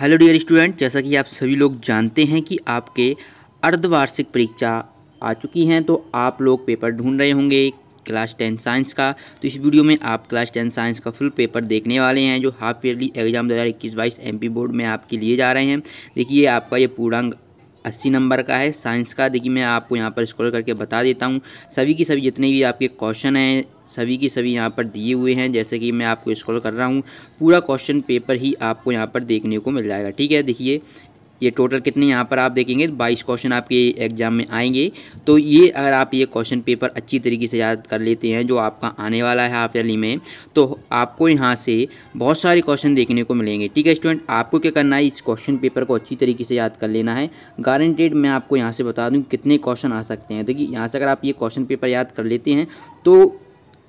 hello dear student जैसा कि आप सभी लोग जानते हैं कि आपके अर्धवार्षिक परीक्षा आ चुकी हैं तो आप लोग पेपर ढूंढ रहे होंगे क्लास टेन साइंस का तो इस वीडियो में आप क्लास टेन साइंस का फुल पेपर देखने वाले हैं जो हाफ ईयरली एग्जाम दो हज़ार इक्कीस बाईस एम बोर्ड में आपके लिए जा रहे हैं देखिए आपका ये पूर्णांग अस्सी नंबर का है साइंस का देखिए मैं आपको यहाँ पर स्क्रॉल करके बता देता हूँ सभी की सभी जितने भी आपके क्वेश्चन हैं सभी की सभी यहाँ पर दिए हुए हैं जैसे कि मैं आपको स्क्रॉल कर रहा हूँ पूरा क्वेश्चन पेपर ही आपको यहाँ पर देखने को मिल जाएगा ठीक है देखिए ये टोटल कितने यहाँ पर आप देखेंगे बाईस क्वेश्चन आपके एग्जाम में आएंगे तो ये अगर आप ये क्वेश्चन पेपर अच्छी तरीके से याद कर लेते हैं जो आपका आने वाला है हाफ ईयरली में तो आपको यहाँ से बहुत सारे क्वेश्चन देखने को मिलेंगे ठीक है स्टूडेंट आपको क्या करना है इस क्वेश्चन पेपर को अच्छी तरीके से याद कर लेना है गारंटेड मैं आपको यहाँ से बता दूँ कितने क्वेश्चन आ सकते हैं देखिए यहाँ से अगर आप ये क्वेश्चन पेपर याद कर लेते हैं तो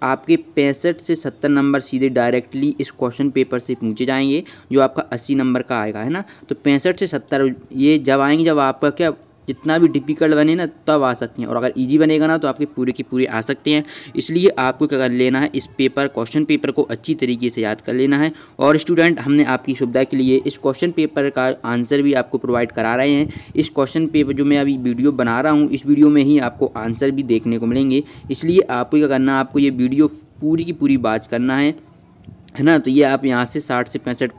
आपके पैंसठ से सत्तर नंबर सीधे डायरेक्टली इस क्वेश्चन पेपर से पूछे जाएंगे जो आपका अस्सी नंबर का आएगा है ना तो पैंसठ से सत्तर ये जब आएंगे जब आपका क्या जितना भी डिफ़िकल्ट बने ना तब आ सकती हैं और अगर ईजी बनेगा ना तो आपके पूरे की पूरे आ सकते हैं इसलिए आपको क्या कर लेना है इस पेपर क्वेश्चन पेपर को अच्छी तरीके से याद कर लेना है और स्टूडेंट हमने आपकी सुविधा के लिए इस क्वेश्चन पेपर का आंसर भी आपको प्रोवाइड करा रहे हैं इस क्वेश्चन पेपर जो मैं अभी वीडियो बना रहा हूँ इस वीडियो में ही आपको आंसर भी देखने को मिलेंगे इसलिए आपको क्या करना है आपको ये वीडियो पूरी की पूरी बात करना है है ना तो ये आप यहाँ से साठ से पैंसठ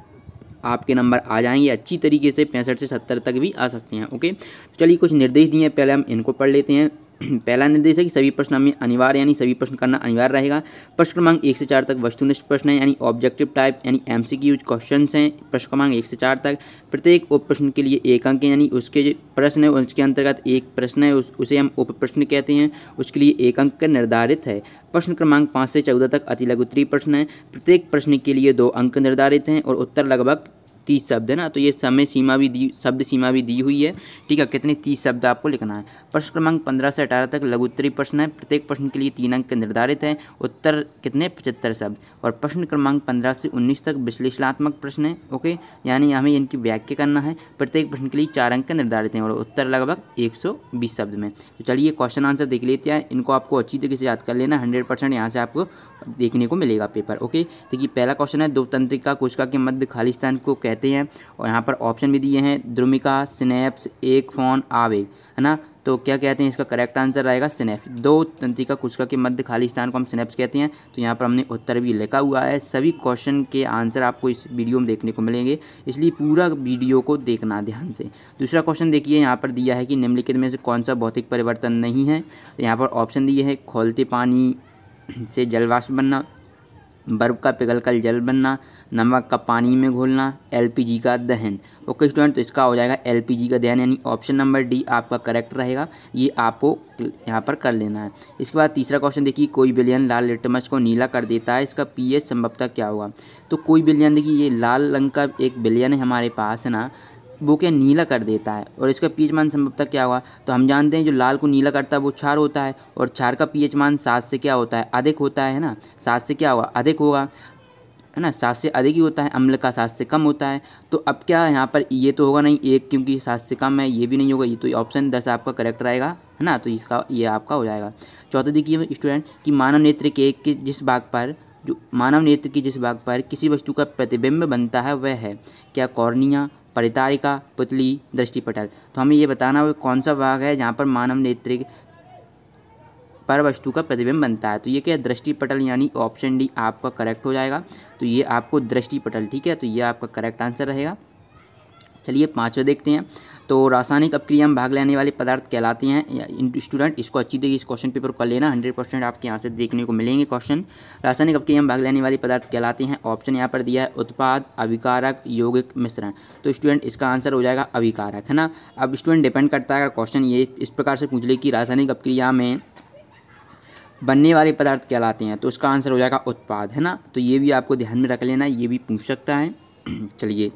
आपके नंबर आ जाएंगे अच्छी तरीके से पैंसठ से सत्तर तक भी आ सकते हैं ओके तो चलिए कुछ निर्देश दिए हैं पहले हम इनको पढ़ लेते हैं पहला निर्देश है कि सभी प्रश्न हमें अनिवार्य यानी सभी प्रश्न करना अनिवार्य रहेगा प्रश्न क्रमांक एक से चार तक वस्तुनिष्ठ प्रश्न है यानी ऑब्जेक्टिव टाइप यानी एम सी क्यूज क्वेश्चन हैं प्रश्न क्रमांक एक से चार तक प्रत्येक उप प्रश्न के लिए एक अंक है यानी उसके जो प्रश्न है उसके अंतर्गत एक प्रश्न है उस, उसे हम उप प्रश्न कहते हैं उसके लिए एक अंक निर्धारित है प्रश्न क्रमांक पाँच से चौदह तक अति उत्तरी प्रश्न है प्रत्येक प्रश्न के लिए दो अंक निर्धारित हैं और उत्तर लगभग तीस शब्द है ना तो ये समय सीमा भी दी शब्द सीमा भी दी हुई है ठीक है कितने तीस शब्द आपको लिखना है प्रश्न क्रमांक पंद्रह से अठारह तक लघुत्तरी प्रश्न है प्रत्येक प्रश्न के लिए तीन अंक निर्धारित हैं उत्तर कितने पचहत्तर शब्द और प्रश्न क्रमांक पंद्रह से उन्नीस तक विश्लेषणात्मक प्रश्न है ओके यानी हमें इनकी व्याख्या करना है प्रत्येक प्रश्न के लिए चार अंक निर्धारित हैं और उत्तर लगभग एक सौ बीस शब्द में तो चलिए क्वेश्चन आंसर देख लेते हैं इनको आपको अच्छी तरीके से याद कर लेना हंड्रेड परसेंट यहाँ से आपको देखने को मिलेगा पेपर ओके देखिए पहला क्वेश्चन है दो तंत्रिका कोशिका के मध्य खालिस्तान को कहते रहते हैं और यहाँ पर ऑप्शन भी दिए हैं द्रुमिका स्नैप्स एक फोन आवेग है ना तो क्या कहते हैं इसका करेक्ट आंसर रहेगा स्नैप्स दो तंत्रिका कुशका के मध्य खाली स्थान को हम स्नैप्स कहते हैं तो यहाँ पर हमने उत्तर भी लिखा हुआ है सभी क्वेश्चन के आंसर आपको इस वीडियो में देखने को मिलेंगे इसलिए पूरा वीडियो को देखना ध्यान से दूसरा क्वेश्चन देखिए यहाँ पर दिया है कि निम्नलिखित में से कौन सा भौतिक परिवर्तन नहीं है तो यहाँ पर ऑप्शन दिए है खोलते पानी से जलवाष्प बनना बर्फ़ का पिघल कर जल बनना नमक का पानी में घोलना एल पी जी का दहन ओके स्टूडेंट तो इसका हो जाएगा एल पी जी का दहन यानी ऑप्शन नंबर डी आपका करेक्ट रहेगा ये आपको यहाँ पर कर लेना है इसके बाद तीसरा क्वेश्चन देखिए कोई बिलियन लाल लिटमस को नीला कर देता है इसका पी एच संभवतः क्या होगा तो कोई बिलियन देखिए ये लाल रंग का एक बिलियन है हमारे पास है ना बुके नीला कर देता है और इसका पीएच मान संभवतः क्या हुआ तो हम जानते हैं जो लाल को नीला करता है वो क्षार होता है और क्षार का पीएच मान सात से क्या होता है अधिक होता है ना सात से क्या होगा अधिक होगा है ना सात से अधिक ही होता है अम्ल का सात से कम होता है तो अब क्या यहाँ पर ये तो होगा नहीं एक क्योंकि सात से कम है ये भी नहीं होगा ये तो ऑप्शन दस आपका करेक्ट रहेगा है ना तो इसका ये आपका हो जाएगा चौथा देखिए स्टूडेंट कि मानव नेत्र के, के जिस भाग पर जो मानव नेत्र की जिस भाग पर किसी वस्तु का प्रतिबिंब बनता है वह है क्या कॉर्निया परितारिका पुतली दृष्टिपटल तो हमें ये बताना हो कौन सा भाग है जहाँ पर मानव नेत्र पर वस्तु का प्रतिबिंब बनता है तो ये क्या है दृष्टि पटल यानी ऑप्शन डी आपका करेक्ट हो जाएगा तो ये आपको दृष्टि पटल ठीक है तो ये आपका करेक्ट आंसर रहेगा चलिए पाँचवें देखते हैं तो रासायनिक अपक्रिया में भाग लेने वाले पदार्थ कहलाते हैं स्टूडेंट इसको अच्छी तरीके इस क्वेश्चन पेपर को लेना हंड्रेड परसेंट आपके यहाँ से देखने को मिलेंगे क्वेश्चन रासायनिक अपक्रिया में भाग लेने वाले पदार्थ कहलाते हैं ऑप्शन यहाँ पर दिया है उत्पाद अविकारक यौगिक मिश्रण तो स्टूडेंट इसका आंसर हो जाएगा अविकारक है ना अब स्टूडेंट डिपेंड करता है क्वेश्चन ये इस प्रकार से पूछ ले कि रासायनिक अपक्रिया में बनने वाले पदार्थ कहलाते हैं तो उसका आंसर हो जाएगा उत्पाद है ना तो ये भी आपको ध्यान में रख लेना ये भी पूछ सकता है चलिए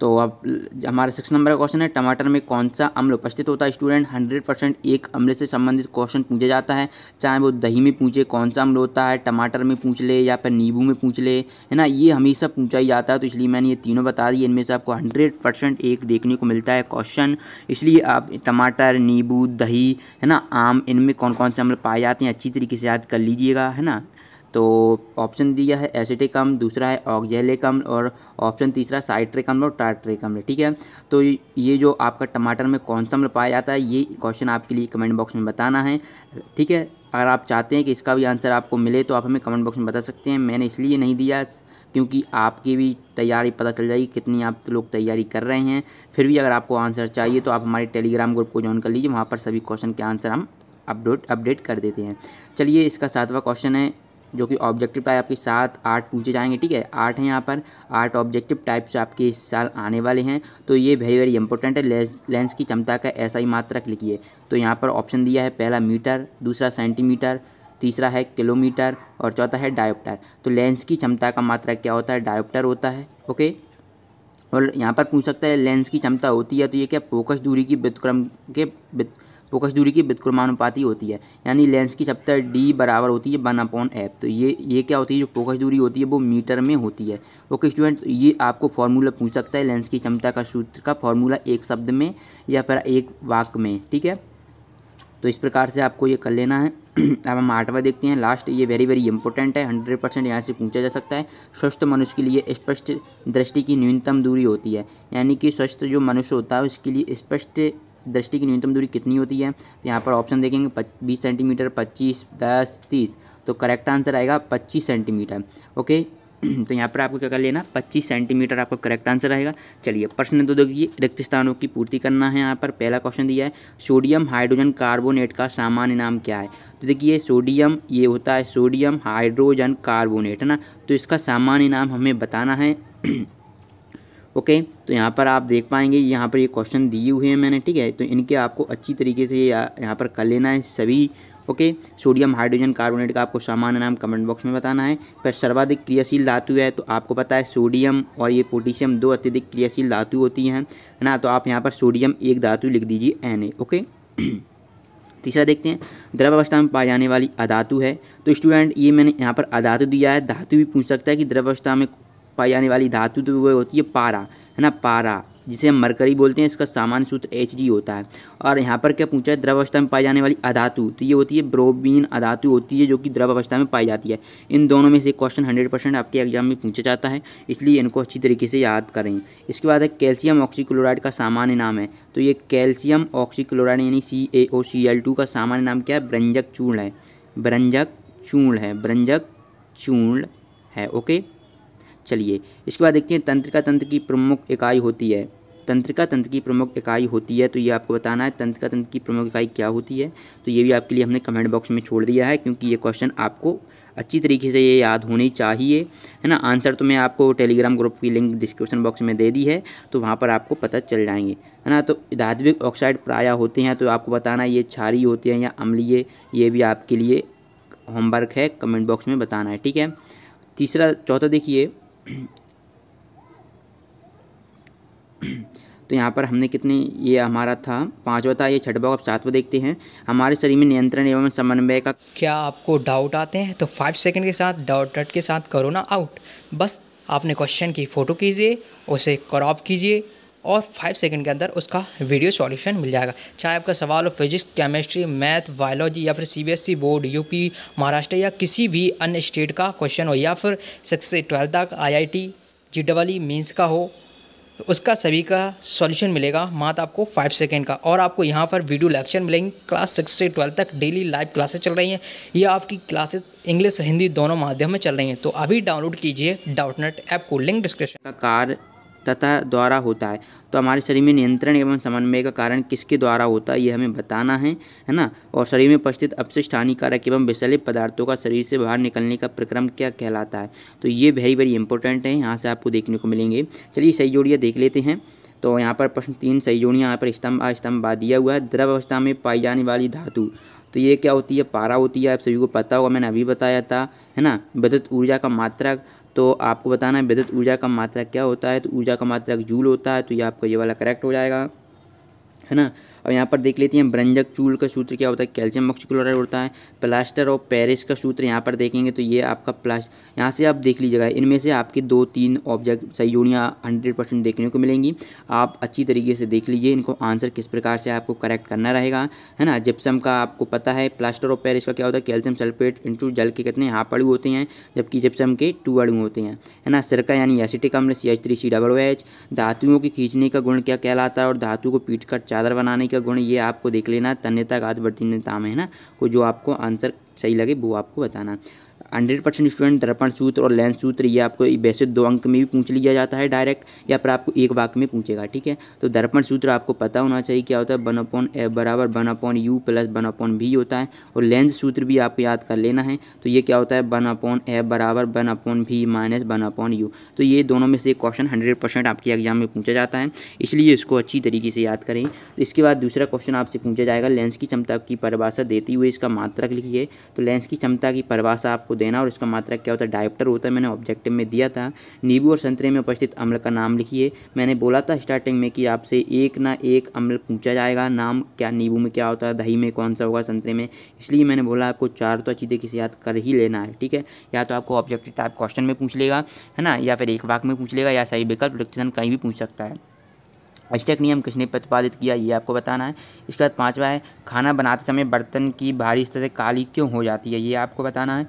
तो अब हमारा सिक्स नंबर का क्वेश्चन है टमाटर में कौन सा अम्ल उपस्थित होता है स्टूडेंट हंड्रेड परसेंट एक अम्ल से संबंधित क्वेश्चन पूछा जाता है चाहे वो दही में पूछे कौन सा अम्ल होता है टमाटर में पूछ ले या फिर नींबू में पूछ ले है ना ये हमेशा पूछा ही जाता है तो इसलिए मैंने ये तीनों बता दिए इनमें से आपको हंड्रेड परसेंट एक देखने को मिलता है क्वेश्चन इसलिए आप टमाटर नींबू दही है ना आम इनमें कौन कौन से अम्ल पाए जाते हैं अच्छी तरीके से याद कर लीजिएगा है ना तो ऑप्शन दिया है एसिटिक अम्ल दूसरा है ऑक्जेलिक अम्ल और ऑप्शन तीसरा साइट्रिक अम्ल और टार्ट्रिक अम्ल ठीक है तो ये जो आपका टमाटर में कौन सा अम्ल मतलब पाया जाता है ये क्वेश्चन आपके लिए कमेंट बॉक्स में बताना है ठीक है अगर आप चाहते हैं कि इसका भी आंसर आपको मिले तो आप हमें कमेंट बॉक्स में बता सकते हैं मैंने इसलिए नहीं दिया क्योंकि आपकी भी तैयारी पता चल जाएगी कितनी आप लोग तैयारी कर रहे हैं फिर भी अगर आपको आंसर चाहिए तो आप हमारे टेलीग्राम ग्रुप को ज्वाइन कर लीजिए वहाँ पर सभी क्वेश्चन के आंसर हम अपडेट अपडेट कर देते हैं चलिए इसका सातवां क्वेश्चन है जो कि ऑब्जेक्टिव टाइप आपके सात आठ पूछे जाएंगे ठीक है आठ हैं यहाँ पर आठ ऑब्जेक्टिव टाइप्स आपके इस साल आने वाले हैं तो ये वेरी वेरी इंपॉर्टेंट है लेंस लेंस की क्षमता का ऐसा ही मात्रक लिखिए तो यहाँ पर ऑप्शन दिया है पहला मीटर दूसरा सेंटीमीटर तीसरा है किलोमीटर और चौथा है डायोप्टर तो लेंस की क्षमता का मात्रक क्या होता है डायोप्टर होता है ओके और यहाँ पर पूछ सकता है लेंस की क्षमता होती है तो ये क्या फोकस दूरी की व्युतक्रम के फोकस दूरी की व्युत्क्रमानुपाती होती है यानी लेंस की चपता डी बराबर होती है वन अपॉन एफ तो ये ये क्या होती है जो फोकस दूरी होती है वो मीटर में होती है ओके स्टूडेंट ये आपको फार्मूला पूछ सकता है लेंस की क्षमता का सूत्र का फार्मूला एक शब्द में या फिर एक वाक में ठीक है तो इस प्रकार से आपको ये कर लेना है अब हम आठवा देखते हैं लास्ट ये वेरी वेरी इंपॉर्टेंट है हंड्रेड परसेंट यहाँ से पूछा जा सकता है स्वस्थ मनुष्य के लिए स्पष्ट दृष्टि की न्यूनतम दूरी होती है यानी कि स्वस्थ जो मनुष्य होता है उसके लिए स्पष्ट दृष्टि की न्यूनतम दूरी कितनी होती है तो यहाँ पर ऑप्शन देखेंगे बीस सेंटीमीटर पच्चीस दस तीस तो करेक्ट आंसर आएगा पच्चीस सेंटीमीटर ओके तो यहाँ पर आपको क्या कर लेना पच्चीस सेंटीमीटर आपका करेक्ट आंसर रहेगा चलिए प्रश्न दो देखिए रिक्त स्थानों की पूर्ति करना है यहाँ पर पहला क्वेश्चन दिया है सोडियम हाइड्रोजन कार्बोनेट का सामान्य नाम क्या है तो देखिए सोडियम ये होता है सोडियम हाइड्रोजन कार्बोनेट है ना तो इसका सामान्य नाम हमें बताना है ओके तो यहाँ पर आप देख पाएंगे यहाँ पर ये क्वेश्चन दिए हुए हैं मैंने ठीक है तो इनके आपको अच्छी तरीके से यहाँ पर कर लेना है सभी ओके सोडियम हाइड्रोजन कार्बोनेट का आपको सामान्य नाम कमेंट बॉक्स में बताना है पर सर्वाधिक क्रियाशील धातु है तो आपको पता है सोडियम और ये पोटेशियम दो अत्यधिक क्रियाशील धातु होती हैं ना तो आप यहाँ पर सोडियम एक धातु लिख दीजिए एन ओके तीसरा देखते हैं द्रव अवस्था में पाई जाने वाली अधातु है तो स्टूडेंट ये मैंने यहाँ पर अधातु दिया है धातु भी पूछ सकता है कि द्रव अवस्था में पाई जाने वाली धातु तो वह होती है पारा है ना पारा जिसे हम मरकरी बोलते हैं इसका सामान्य सूत्र एच डी होता है और यहाँ पर क्या पूछा है द्रव अवस्था में पाई जाने वाली अधातु तो ये होती है ब्रोबीन अधातु होती है जो कि द्रव अवस्था में पाई जाती है इन दोनों में से क्वेश्चन हंड्रेड परसेंट आपके एग्जाम में पूछा जाता है इसलिए इनको अच्छी तरीके से याद करें इसके बाद है कैल्शियम ऑक्सीक्लोराइड का सामान्य नाम है तो ये कैल्शियम ऑक्सीक्लोराइड यानी सी ए ओ सी एल टू का सामान्य नाम क्या है ब्रंजक चूर्ण है ब्रंजक चूर्ण है ब्रंजक चूर्ण है ओके चलिए इसके बाद देखते हैं तंत्रिका तंत्र की प्रमुख इकाई होती है तंत्रिका तंत्र की प्रमुख इकाई होती है तो ये आपको बताना है तंत्रिका तंत्र की प्रमुख इकाई क्या होती है तो ये भी आपके लिए हमने कमेंट बॉक्स में छोड़ दिया है क्योंकि ये क्वेश्चन आपको अच्छी तरीके से ये याद होनी चाहिए है ना आंसर तो मैं आपको टेलीग्राम ग्रुप की लिंक डिस्क्रिप्शन बॉक्स में दे दी है तो वहाँ पर आपको पता चल जाएंगे है ना तो धात्विक ऑक्साइड प्राय होते हैं तो आपको बताना ये छारी होते हैं या अम्लीय ये भी आपके लिए होमवर्क है कमेंट बॉक्स में बताना है ठीक है तीसरा चौथा देखिए तो यहाँ पर हमने कितने ये हमारा था पाँचवा था ये छठवा अब सातवा देखते हैं हमारे शरीर में नियंत्रण एवं समन्वय का क्या आपको डाउट आते हैं तो फाइव सेकंड के साथ डाउट के साथ करो ना आउट बस आपने क्वेश्चन की फ़ोटो कीजिए उसे क्रॉप कीजिए और फाइव सेकंड के अंदर उसका वीडियो सॉल्यूशन मिल जाएगा चाहे आपका सवाल हो फिजिक्स केमिस्ट्री मैथ बायोलॉजी या फिर सीबीएसई बोर्ड यूपी महाराष्ट्र या किसी भी अन्य स्टेट का क्वेश्चन हो या फिर सिक्स से ट्वेल्थ तक IIT J double E mains का हो उसका सभी का सॉल्यूशन मिलेगा मात आपको फाइव सेकेंड का और आपको यहाँ पर वीडियो लेक्चर मिलेंगे क्लास सिक्स से ट्वेल्थ तक डेली लाइव क्लासेस चल रही हैं ये आपकी क्लासेस इंग्लिश हिंदी दोनों माध्यम में चल रही हैं तो अभी डाउनलोड कीजिए डाउटनेट ऐप को लिंक डिस्क्रिप्शन का कार तथा द्वारा होता है तो हमारे शरीर में नियंत्रण एवं समन्वय का कारण किसके द्वारा होता है ये हमें बताना है है ना और शरीर में उपस्थित अपशिष्ट हानिकारक एवं विषैले पदार्थों का शरीर से बाहर निकलने का प्रक्रम क्या कहलाता है तो ये वेरी वेरी इंपॉर्टेंट है यहाँ से आपको देखने को मिलेंगे चलिए सही जोड़िया देख लेते हैं तो यहाँ पर प्रश्न तीन सही जोड़ियाँ यहाँ पर स्तंभ बाद दिया हुआ है द्रव अवस्था में पाई जाने वाली धातु तो ये क्या होती है पारा होती है आप सभी को पता होगा मैंने अभी बताया था है ना विद्युत ऊर्जा का मात्रा तो आपको बताना है विद्युत ऊर्जा का मात्रक क्या होता है तो ऊर्जा का मात्रक जूल होता है तो ये आपका ये वाला करेक्ट हो जाएगा है ना और यहाँ पर देख लेते हैं ब्रंजक चूल का सूत्र क्या होता है कैल्शियम ऑक्सीक्लोराइड होता है प्लास्टर ऑफ पेरिस का सूत्र यहाँ पर देखेंगे तो ये आपका प्लास यहाँ से आप देख लीजिएगा इनमें से आपके दो तीन ऑब्जेक्ट सही जोड़ियाँ हंड्रेड परसेंट देखने को मिलेंगी आप अच्छी तरीके से देख लीजिए इनको आंसर किस प्रकार से आपको करेक्ट करना रहेगा है ना जिप्सम का आपको पता है प्लास्टर ऑफ पेरिस का क्या होता है कैल्शियम सल्फेट इंटू जल के कितने हाफ अड़ू होते हैं जबकि जिप्सम के टू अड़ू होते हैं है ना सिरका यानी एसिटिक अम्ल C H three C double O H धातुओं के खींचने का गुण क्या कहलाता है और धातु को पीट कर चादर बनाने का गुण ये आपको देख लेना तन्यता घात वर्तनीयता में है ना को जो आपको आंसर सही लगे वो आपको बताना हंड्रेड परसेंट स्टूडेंट दर्पण सूत्र और लेंस सूत्र ये आपको वैसे दो अंक में भी पूछ लिया जाता है डायरेक्ट या फिर आपको एक वाक्य में पूछेगा ठीक है तो दर्पण सूत्र आपको पता होना चाहिए क्या होता है बन अपॉन ए बराबर one upon u plus one upon v होता है और लेंस सूत्र भी आपको याद कर लेना है तो ये क्या होता है बन अपॉन ए बराबर बन अपॉन भी माइनस बन अपॉन यू तो ये दोनों में से क्वेश्चन हंड्रेड परसेंट आपके एग्जाम में पूछा जाता है इसलिए इसको अच्छी तरीके से याद करें इसके बाद दूसरा क्वेश्चन आपसे पूछा जाएगा लेंस की क्षमता की परिभाषा देती हुई इसका मात्रक लिखिए तो लेंस की क्षमता की परिभाषा आपको देना और इसका मात्रा क्या होता है डायप्टर होता है मैंने ऑब्जेक्टिव में दिया था नींबू और संतरे में उपस्थित अम्ल का नाम लिखिए मैंने बोला था स्टार्टिंग में कि आपसे एक ना एक अम्ल पूछा जाएगा नाम क्या नींबू में क्या होता है दही में कौन सा होगा संतरे में इसलिए मैंने बोला आपको चार तो अच्छी किसी से याद कर ही लेना है ठीक है या तो आपको ऑब्जेक्टिव टाइप क्वेश्चन में पूछ लेगा है ना या फिर एक वाक में पूछ लेगा या सही विकल्प कहीं भी पूछ सकता है अष्टक नियम किसने प्रतिपादित किया ये आपको बताना है इसके बाद पाँचवा है खाना बनाते समय बर्तन की भारी स्तर से काली क्यों हो जाती है ये आपको बताना है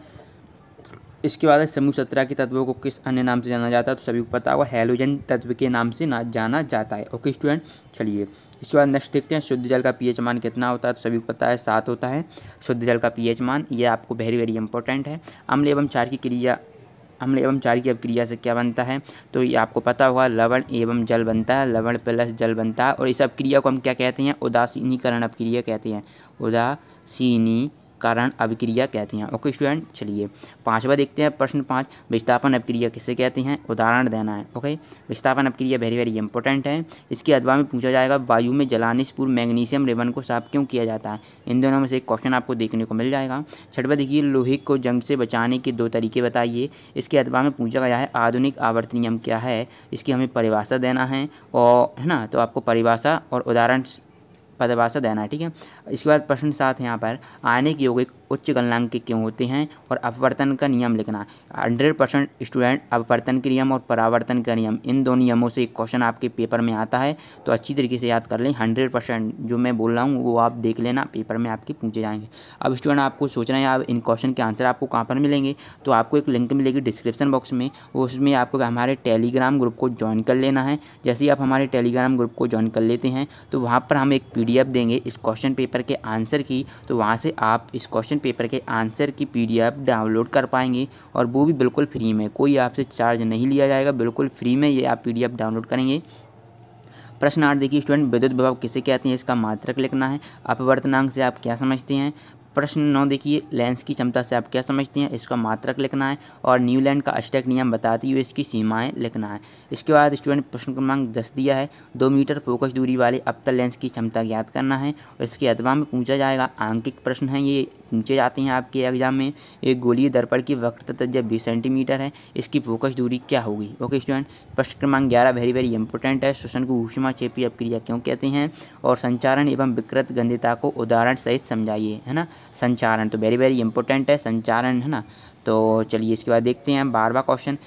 इसके बाद समूह सत्रह के तत्वों को किस अन्य नाम से जाना जाता है तो सभी को पता होगा हेलोजन तत्व के नाम से ना जाना जाता है ओके स्टूडेंट चलिए इसके बाद नेक्स्ट देखते हैं शुद्ध जल का पीएच मान कितना होता है तो सभी को पता है सात होता है शुद्ध जल का पीएच मान ये आपको वेरी वेरी इंपॉर्टेंट है अम्ल एवं चार की क्रिया अम्ल एवं चार की अभिक्रिया से क्या बनता है तो ये आपको पता होगा लवण एवं जल बनता है लवण प्लस जल बनता है और इस अभिक्रिया को हम क्या कहते हैं उदासीनीकरण अभिक्रिया कहते हैं उदासीनी कारण अभिक्रिया कहते हैं ओके स्टूडेंट चलिए पाँचवा देखते हैं प्रश्न पाँच विस्थापन अभिक्रिया किसे कहते हैं उदाहरण देना है ओके विस्थापन अभिक्रिया वेरी वेरी इंपॉर्टेंट है इसके अदवा में पूछा जाएगा वायु में जलाने से पूर्व मैग्नीशियम रेबन को साफ क्यों किया जाता है इन दोनों में से एक क्वेश्चन आपको देखने को मिल जाएगा छठवा देखिए लोहे को जंग से बचाने के दो तरीके बताइए इसके अदवा में पूछा गया है आधुनिक आवर्त नियम क्या है इसकी हमें परिभाषा देना है और है ना तो आपको परिभाषा और उदाहरण परिभाषा देना है ठीक है इसके बाद प्रश्न सात यहाँ पर आयनिक योगिक उच्च गलनांक के क्यों होते हैं और अपवर्तन का नियम लिखना हंड्रेड परसेंट स्टूडेंट अपवर्तन के नियम और परावर्तन का नियम इन दो नियमों से एक क्वेश्चन आपके पेपर में आता है तो अच्छी तरीके से याद कर लें हंड्रेड परसेंट जो मैं बोल रहा हूँ वो आप देख लेना पेपर में आपके पूछे जाएंगे अब स्टूडेंट आपको सोचना है आप इन क्वेश्चन के आंसर आपको कहाँ पर मिलेंगे तो आपको एक लिंक मिलेगी डिस्क्रिप्शन बॉक्स में उसमें आपको हमारे टेलीग्राम ग्रुप को ज्वाइन कर लेना है जैसे ही आप हमारे टेलीग्राम ग्रुप को ज्वाइन कर लेते हैं तो वहाँ पर हम एक पी पी देंगे इस क्वेश्चन पेपर के आंसर की तो वहाँ से आप इस क्वेश्चन पेपर के आंसर की पीडीएफ डाउनलोड कर पाएंगे और वो भी बिल्कुल फ्री में कोई आपसे चार्ज नहीं लिया जाएगा बिल्कुल फ्री में ये आप पीडीएफ डाउनलोड करेंगे प्रश्न आठ देखिए स्टूडेंट विद्युत विभाव किसे कहते हैं इसका मात्रक लिखना है अपवर्तनांक से आप क्या समझते हैं प्रश्न नौ देखिए लेंस की क्षमता से आप क्या समझते हैं इसका मात्रक लिखना है और न्यूलैंड का अष्टक नियम बताती हुए इसकी सीमाएं लिखना है इसके बाद स्टूडेंट प्रश्न क्रमांक दस दिया है दो मीटर फोकस दूरी वाले अबतल लेंस की क्षमता ज्ञात करना है और इसके अथवा में पूछा जाएगा आंकिक प्रश्न है ये नीचे जाते हैं आपके एग्जाम में एक गोली दर्पण की वक्रता जब बीस सेंटीमीटर है इसकी फोकस दूरी क्या होगी ओके स्टूडेंट प्रश्न क्रमांक ग्यारह वेरी वेरी इंपॉर्टेंट है श्वसन को ऊषमा चेपी अपक्रिया क्यों कहते हैं और संचारण एवं विकृत गंधिता को उदाहरण सहित समझाइए है ना संचारण तो वेरी वेरी इंपॉर्टेंट है संचारण है ना तो चलिए इसके बाद देखते हैं बारवा बारहवा क्वेश्चन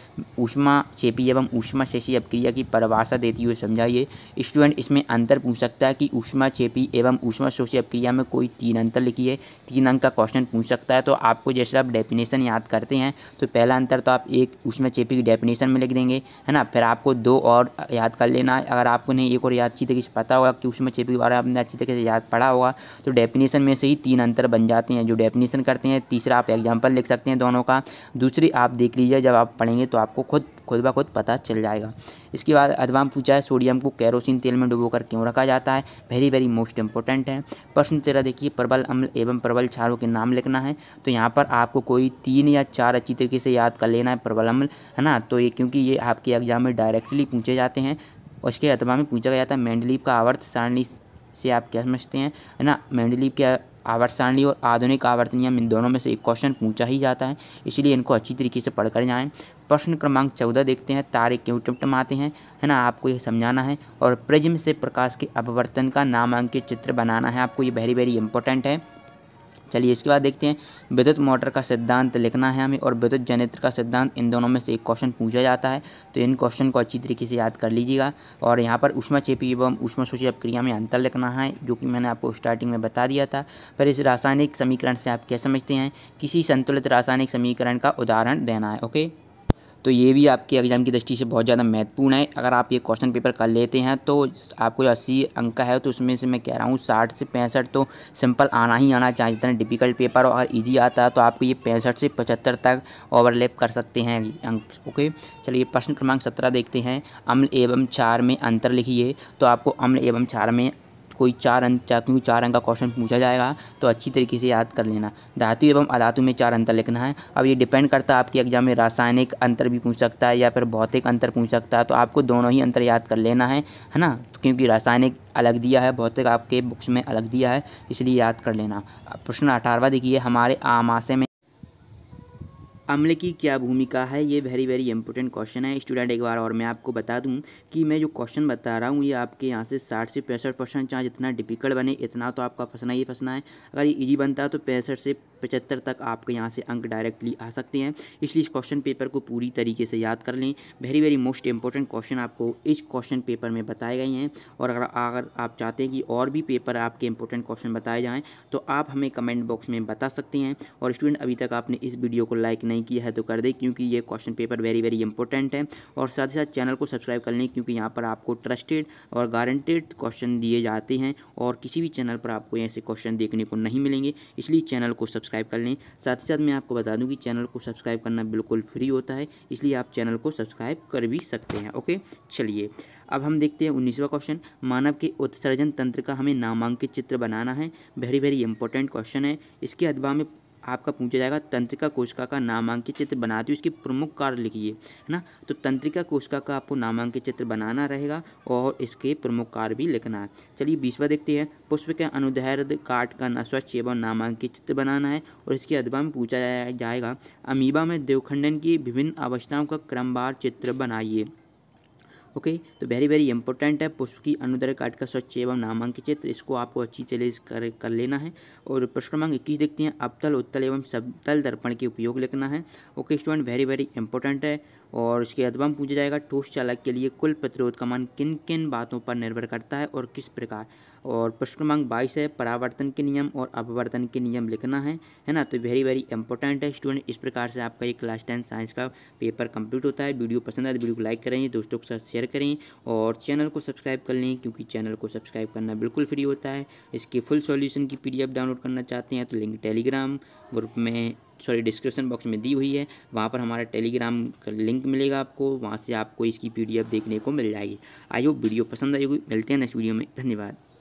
ऊष्मा छेपी एवं ऊष्मा शेषी अपक्रिया की परिभाषा देती हुई समझाइए स्टूडेंट इसमें अंतर पूछ सकता है कि ऊष्मा छेपी एवं ऊष्मा शोषी अपक्रिया में कोई तीन अंतर लिखी है तीन अंक का क्वेश्चन पूछ सकता है तो आपको जैसे आप डेफिनेशन याद करते हैं तो पहला अंतर तो आप एक ऊष्मा छेपी की डेफिनेशन में लिख देंगे है ना फिर आपको दो और याद कर लेना है अगर आपको नहीं एक और याद अच्छी तरीके से पता होगा कि ऊष्मा छेपी के बारे में आपने अच्छी तरीके से याद पढ़ा होगा तो डेफिनेशन में से ही तीन अंतर बन जाते हैं जो डेफिनेशन करते हैं तीसरा आप एग्जाम्पल लिख सकते हैं दोनों का दूसरी आप देख लीजिए जब आप पढ़ेंगे तो आपको खुद खुद ब खुद पता चल जाएगा इसके बाद अदवाम पूछा है सोडियम को कैरोसिन तेल में डुबोकर क्यों रखा जाता है वेरी वेरी मोस्ट इंपॉर्टेंट है प्रश्न तेरा देखिए प्रबल अम्ल एवं प्रबल छारों के नाम लिखना है तो यहाँ पर आपको कोई तीन या चार अच्छी तरीके से याद कर लेना है प्रबल अम्ल है ना तो ये क्योंकि ये आपके एग्जाम में डायरेक्टली पूछे जाते हैं उसके अदवा में पूछा गया था मैंडलीप का आवर्त सारणी से आप क्या समझते हैं है ना मैंडलीप के आवर्त सारणी और आधुनिक आवर्तन नियम इन दोनों में से एक क्वेश्चन पूछा ही जाता है इसलिए इनको अच्छी तरीके से पढ़ कर जाएँ प्रश्न क्रमांक चौदह देखते हैं तारे क्यों टमटमाते हैं है ना आपको यह समझाना है और प्रिज्म से प्रकाश के अपवर्तन का नामांकित चित्र बनाना है आपको ये वेरी वेरी इंपॉर्टेंट है चलिए इसके बाद देखते हैं विद्युत मोटर का सिद्धांत लिखना है हमें और विद्युत जनित्र का सिद्धांत इन दोनों में से एक क्वेश्चन पूछा जाता है तो इन क्वेश्चन को अच्छी तरीके से याद कर लीजिएगा और यहाँ पर उष्मा चेपी एवं उष्मा सूची अपक्रिया में अंतर लिखना है जो कि मैंने आपको स्टार्टिंग में बता दिया था पर इस रासायनिक समीकरण से आप क्या समझते हैं किसी संतुलित रासायनिक समीकरण का उदाहरण देना है ओके तो ये भी आपके एग्ज़ाम की दृष्टि से बहुत ज़्यादा महत्वपूर्ण है अगर आप ये क्वेश्चन पेपर कर लेते हैं तो आपको जो अस्सी अंक का है तो उसमें से मैं कह रहा हूँ साठ से पैंसठ तो सिंपल आना ही आना चाहिए इतना डिफिकल्ट पेपर और ईजी आता है तो आपको ये पैंसठ से पचहत्तर तक ओवरलेप कर सकते हैं अंक ओके चलिए प्रश्न क्रमांक सत्रह देखते हैं अम्ल एवं चार में अंतर लिखिए तो आपको अम्ल एवं चार में कोई चार अंक क्योंकि चार अंक का क्वेश्चन पूछा जाएगा तो अच्छी तरीके से याद कर लेना धातु एवं अधातु में चार अंतर लिखना है अब ये डिपेंड करता है आपके एग्जाम में रासायनिक अंतर भी पूछ सकता है या फिर भौतिक अंतर पूछ सकता है तो आपको दोनों ही अंतर याद कर लेना है है ना तो क्योंकि रासायनिक अलग दिया है भौतिक आपके बुक्स में अलग दिया है इसलिए याद कर लेना प्रश्न अठारवा देखिए हमारे आमाशय में अमले की क्या भूमिका है ये वेरी वेरी इंपॉर्टेंट क्वेश्चन है स्टूडेंट एक बार और मैं आपको बता दूं कि मैं जो क्वेश्चन बता रहा हूँ ये आपके यहाँ से साठ से पैंसठ परसेंट चाहे जितना डिफिकल्ट बने इतना तो आपका फंसना ही फंसना है अगर ये ईजी बनता है तो पैंसठ से पचहत्तर तक आपके यहाँ से अंक डायरेक्टली आ सकते हैं इसलिए इस क्वेश्चन पेपर को पूरी तरीके से याद कर लें very very most important question आपको इस क्वेश्चन पेपर में बताए गए हैं और अगर अगर आप चाहते हैं कि और भी पेपर आपके इंपॉर्टेंट क्वेश्चन बताए जाएँ तो आप हमें कमेंट बॉक्स में बता सकते हैं और स्टूडेंट अभी तक आपने इस वीडियो को लाइक नहीं किया है तो कर दें क्योंकि ये question paper very very important है और साथ ही साथ चैनल को सब्सक्राइब कर लें क्योंकि यहाँ पर आपको ट्रस्टेड और गारंटेड क्वेश्चन दिए जाते हैं और किसी भी चैनल पर आपको ऐसे क्वेश्चन देखने को नहीं मिलेंगे इसलिए चैनल को सब्सक्राइब सब्सक्राइब कर लें साथ ही साथ मैं आपको बता दूं कि चैनल को सब्सक्राइब करना बिल्कुल फ्री होता है इसलिए आप चैनल को सब्सक्राइब कर भी सकते हैं ओके चलिए अब हम देखते हैं उन्नीसवा क्वेश्चन मानव के उत्सर्जन तंत्र का हमें नामांकित चित्र बनाना है वेरी वेरी इंपॉर्टेंट क्वेश्चन है इसके अदबा में आपका पूछा जाएगा तंत्रिका कोशिका का नामांकित चित्र बनाते हुए इसकी प्रमुख कार्य लिखिए है ना तो तंत्रिका कोशिका का आपको नामांकित चित्र बनाना रहेगा और इसके प्रमुख कार्य भी लिखना है चलिए बीसवा देखते हैं पुष्प के अनुदैर्ध काट का स्वच्छ एवं नामांकित चित्र बनाना है और इसके अदबा में पूछा जाएगा अमीबा में देवखंडन की विभिन्न अवस्थाओं का क्रमवार चित्र बनाइए ओके तो वेरी वेरी इंपॉर्टेंट है पुष्प की अनुदर काट का स्वच्छ एवं नामांकित चित्र इसको आपको अच्छी चलेज कर कर लेना है और प्रश्न क्रमांक इक्कीस देखते हैं अपतल उत्तल एवं सबतल दर्पण के उपयोग लिखना है okay student very very important है और इसके अदबम पूछा जाएगा ठोस चालक के लिए कुल प्रतिरोध का मान किन किन बातों पर निर्भर करता है और किस प्रकार और प्रश्न क्रमांक बाईस है परावर्तन के नियम और अपवर्तन के नियम लिखना है है ना तो वेरी वेरी इंपॉर्टेंट है स्टूडेंट इस प्रकार से आपका ये क्लास टेन साइंस का पेपर कंप्लीट होता है वीडियो पसंद आए तो वीडियो को लाइक करें दोस्तों के साथ शेयर करें और चैनल को सब्सक्राइब कर लें क्योंकि चैनल को सब्सक्राइब करना बिल्कुल फ्री होता है इसके फुल सॉल्यूशन की पी डाउनलोड करना चाहते हैं तो लिंक टेलीग्राम ग्रुप में सॉरी डिस्क्रिप्शन बॉक्स में दी हुई है वहाँ पर हमारा टेलीग्राम का लिंक मिलेगा आपको वहाँ से आपको इसकी पी देखने को मिल जाएगी आई होप वीडियो पसंद आएगी मिलते हैं नेक्स्ट वीडियो में धन्यवाद